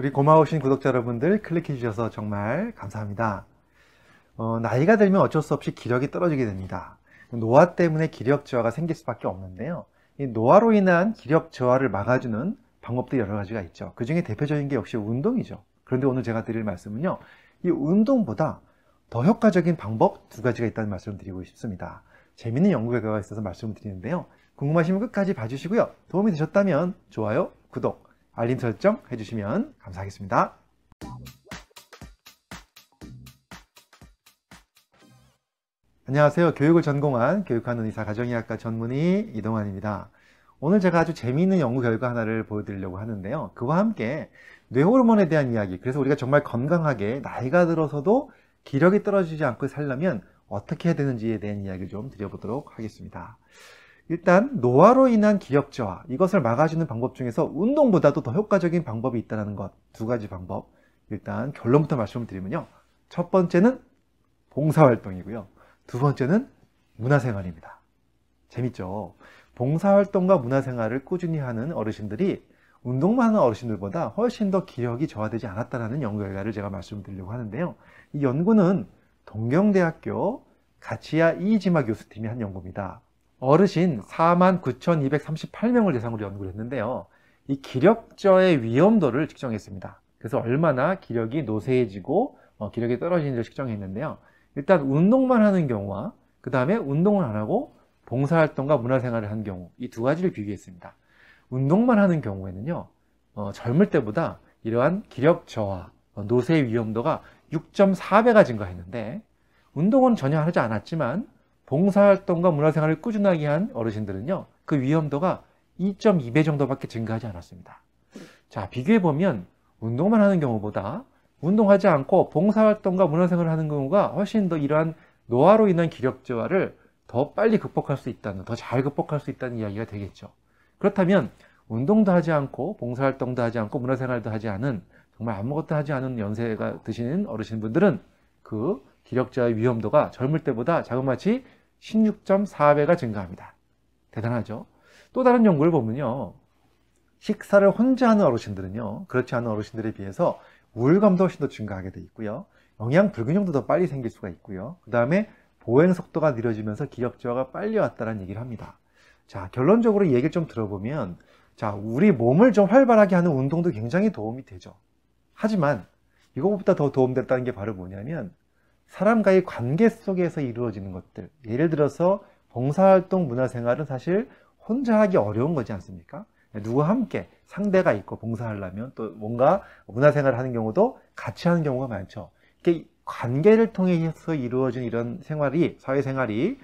우리 고마우신 구독자 여러분들 클릭해 주셔서 정말 감사합니다. 어, 나이가 들면 어쩔 수 없이 기력이 떨어지게 됩니다. 노화 때문에 기력 저하가 생길 수밖에 없는데요. 이 노화로 인한 기력 저하를 막아주는 방법도 여러 가지가 있죠. 그 중에 대표적인 게 역시 운동이죠. 그런데 오늘 제가 드릴 말씀은요. 이 운동보다 더 효과적인 방법 두 가지가 있다는 말씀을 드리고 싶습니다. 재미있는 연구 결과가 있어서 말씀을 드리는데요. 궁금하시면 끝까지 봐주시고요. 도움이 되셨다면 좋아요, 구독, 알림 설정 해주시면 감사하겠습니다. 안녕하세요. 교육을 전공한 교육하는 의사 가정의학과 전문의 이동환입니다. 오늘 제가 아주 재미있는 연구 결과 하나를 보여드리려고 하는데요. 그와 함께 뇌호르몬에 대한 이야기, 그래서 우리가 정말 건강하게 나이가 들어서도 기력이 떨어지지 않고 살려면 어떻게 해야 되는지에 대한 이야기를 좀 드려보도록 하겠습니다. 일단 노화로 인한 기억저하 이것을 막아주는 방법 중에서 운동보다도 더 효과적인 방법이 있다는 것 두 가지 방법 일단 결론부터 말씀 드리면요 첫 번째는 봉사활동이고요 두 번째는 문화생활입니다 재밌죠 봉사활동과 문화생활을 꾸준히 하는 어르신들이 운동만 하는 어르신들보다 훨씬 더기억이 저하되지 않았다는 연구 결과를 제가 말씀드리려고 하는데요 이 연구는 동경대학교 가치야 이지마 교수팀이 한 연구입니다 어르신 49,238명을 대상으로 연구를 했는데요. 이 기력저의 위험도를 측정했습니다. 그래서 얼마나 기력이 노쇠해지고 어, 기력이 떨어지는지를 측정했는데요. 일단 운동만 하는 경우와 그 다음에 운동을 안 하고 봉사활동과 문화생활을 한 경우 이 두 가지를 비교했습니다. 운동만 하는 경우에는요. 어, 젊을 때보다 이러한 기력 저하, 어, 노쇠 위험도가 6.4배가 증가했는데 운동은 전혀 하지 않았지만 봉사활동과 문화생활을 꾸준하게 한 어르신들은요, 그 위험도가 2.2배 정도밖에 증가하지 않았습니다. 자, 비교해보면 운동만 하는 경우보다 운동하지 않고 봉사활동과 문화생활을 하는 경우가 훨씬 더 이러한 노화로 인한 기력 저하를 더 빨리 극복할 수 있다는, 더 잘 극복할 수 있다는 이야기가 되겠죠. 그렇다면 운동도 하지 않고 봉사활동도 하지 않고 문화생활도 하지 않은 정말 아무것도 하지 않은 연세가 드시는 어르신분들은 그 기력 자의 위험도가 젊을 때보다 자그마치 16.4배가 증가합니다. 대단하죠? 또 다른 연구를 보면요. 식사를 혼자 하는 어르신들은요. 그렇지 않은 어르신들에 비해서 우울감도 훨씬 더 증가하게 돼 있고요. 영양 불균형도 더 빨리 생길 수가 있고요. 그 다음에 보행 속도가 느려지면서 기력 저하가 빨리 왔다는 얘기를 합니다. 자, 결론적으로 얘기를 좀 들어보면 자, 우리 몸을 좀 활발하게 하는 운동도 굉장히 도움이 되죠. 하지만 이것보다 더 도움됐다는 게 바로 뭐냐면 사람과의 관계 속에서 이루어지는 것들 예를 들어서 봉사활동 문화생활은 사실 혼자 하기 어려운 거지 않습니까? 누구와 함께 상대가 있고 봉사하려면 또 뭔가 문화생활 을 하는 경우도 같이 하는 경우가 많죠. 이게 관계를 통해서 이루어진 이런 생활이 사회생활이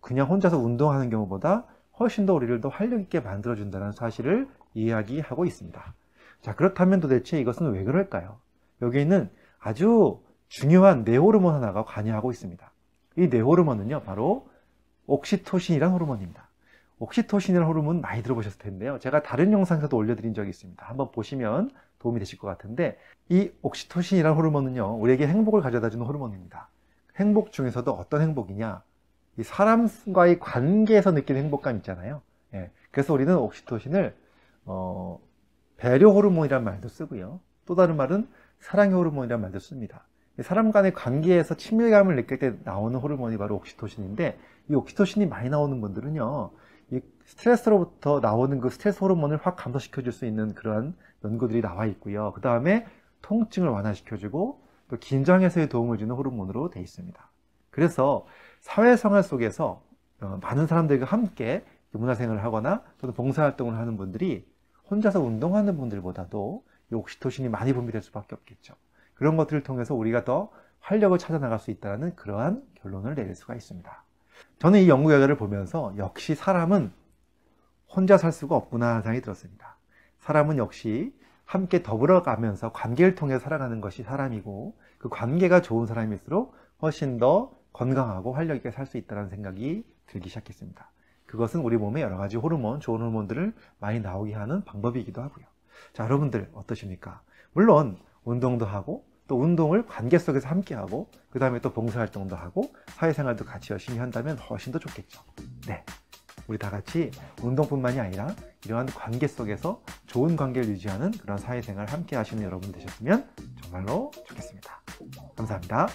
그냥 혼자서 운동하는 경우보다 훨씬 더 우리를 더 활력 있게 만들어준다는 사실을 이야기하고 있습니다. 자 그렇다면 도대체 이것은 왜 그럴까요? 여기에는 아주 중요한 뇌호르몬 하나가 관여하고 있습니다. 이뇌호르몬은요 바로 옥시토신이란 호르몬입니다. 옥시토신이라는 호르몬 많이 들어보셨을 텐데요. 제가 다른 영상에서도 올려드린 적이 있습니다. 한번 보시면 도움이 되실 것 같은데 이 옥시토신이라는 호르몬은요, 우리에게 행복을 가져다주는 호르몬입니다. 행복 중에서도 어떤 행복이냐? 이 사람과의 관계에서 느끼는 행복감 있잖아요. 예, 그래서 우리는 옥시토신을 어, 배려 호르몬이란 말도 쓰고요. 또 다른 말은 사랑의 호르몬이란 말도 씁니다. 사람 간의 관계에서 친밀감을 느낄 때 나오는 호르몬이 바로 옥시토신인데 이 옥시토신이 많이 나오는 분들은요 이 스트레스로부터 나오는 그 스트레스 호르몬을 확 감소시켜 줄 수 있는 그런 연구들이 나와 있고요 그 다음에 통증을 완화시켜주고 또 긴장 해서에 도움을 주는 호르몬으로 되어 있습니다 그래서 사회생활 속에서 어, 많은 사람들과 함께 문화생활을 하거나 또는 봉사활동을 하는 분들이 혼자서 운동하는 분들보다도 이 옥시토신이 많이 분비될 수밖에 없겠죠 그런 것들을 통해서 우리가 더 활력을 찾아 나갈 수 있다는 그러한 결론을 내릴 수가 있습니다. 저는 이 연구 결과를 보면서 역시 사람은 혼자 살 수가 없구나 하는 생각이 들었습니다. 사람은 역시 함께 더불어가면서 관계를 통해 살아가는 것이 사람이고 그 관계가 좋은 사람일수록 훨씬 더 건강하고 활력 있게 살 수 있다는 생각이 들기 시작했습니다. 그것은 우리 몸에 여러 가지 호르몬, 좋은 호르몬들을 많이 나오게 하는 방법이기도 하고요. 자, 여러분들 어떠십니까? 물론 운동도 하고 또 운동을 관계 속에서 함께 하고 그 다음에 또 봉사활동도 하고 사회생활도 같이 열심히 한다면 훨씬 더 좋겠죠 네 우리 다 같이 운동뿐만이 아니라 이러한 관계 속에서 좋은 관계를 유지하는 그런 사회생활 함께 하시는 여러분 되셨으면 정말로 좋겠습니다 감사합니다